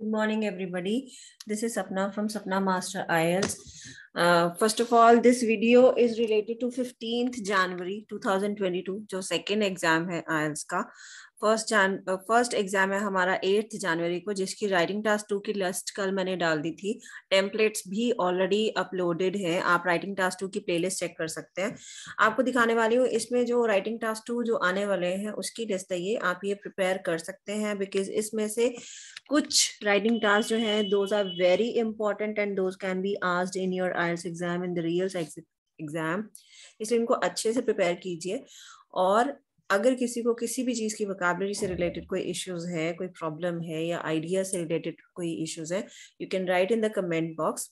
Good morning, everybody. This is Sapna from Sapna Master IELTS. Uh, first of all, this video is related to 15th January 2022, जो second exam है IELTS का. First जान first exam है हमारा eighth जनवरी को जिसकी writing task two की लिस्ट कल मैंने डाल दी थी टेम्पलेट्स भी ऑलरेडी अपलोडेड है आप राइटिंग टास्क टू की प्लेलिस्ट चेक कर सकते हैं आपको दिखाने वाली हूँ इसमें जो राइटिंग टास्क टू जो आने वाले हैं उसकी लिस्ट है ये आप ये प्रिपेयर कर सकते हैं बिकॉज इसमें से कुछ राइटिंग टास्क जो है those are very important and those can be asked in your IELTS exam in the real exam इसलिए इनको अच्छे से प्रिपेयर कीजिए और अगर किसी को किसी भी चीज़ की वकाबलरी से रिलेटेड कोई इश्यूज है कोई प्रॉब्लम है या आइडिया से रिलेटेड कोई इश्यूज है you can write in the comment box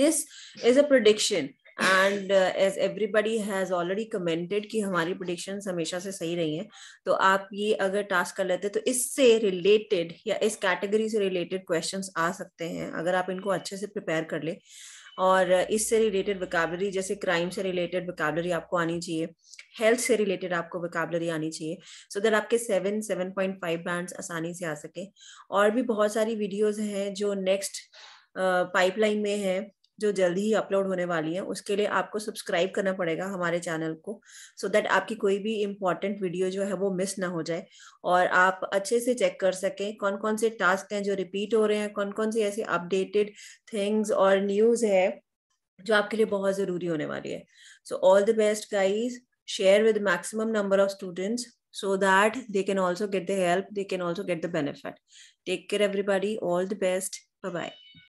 this is a prediction and as everybody has already commented कि हमारी प्रोडिक्शन हमेशा से सही रही हैं तो आप ये अगर टास्क कर लेते तो इससे रिलेटेड या इस कैटेगरी से रिलेटेड क्वेश्चन आ सकते हैं अगर आप इनको अच्छे से प्रिपेयर कर ले और इससे रिलेटेड वकाबलरी जैसे क्राइम से रिलेटेड वकाबलरी आपको आनी चाहिए हेल्थ से रिलेटेड आपको वकाबलरी आनी चाहिए सो so दैट आपके seven seven point five bands आसानी से आ सके और भी बहुत सारी वीडियोस हैं जो नेक्स्ट पाइपलाइन uh, में है जो जल्दी ही अपलोड होने वाली है उसके लिए आपको सब्सक्राइब करना पड़ेगा हमारे चैनल को सो so दैट आपकी कोई भी इम्पॉर्टेंट वीडियो जो है वो मिस ना हो जाए और आप अच्छे से चेक कर सकें कौन कौन से टास्क हैं जो रिपीट हो रहे हैं कौन कौन से ऐसे अपडेटेड थिंग्स और न्यूज़ है जो आपके लिए बहुत ज़रूरी होने वाली है so all the best guys share with maximum number of students so that they can also get the help they can also get the benefit take care everybody all the best bye bye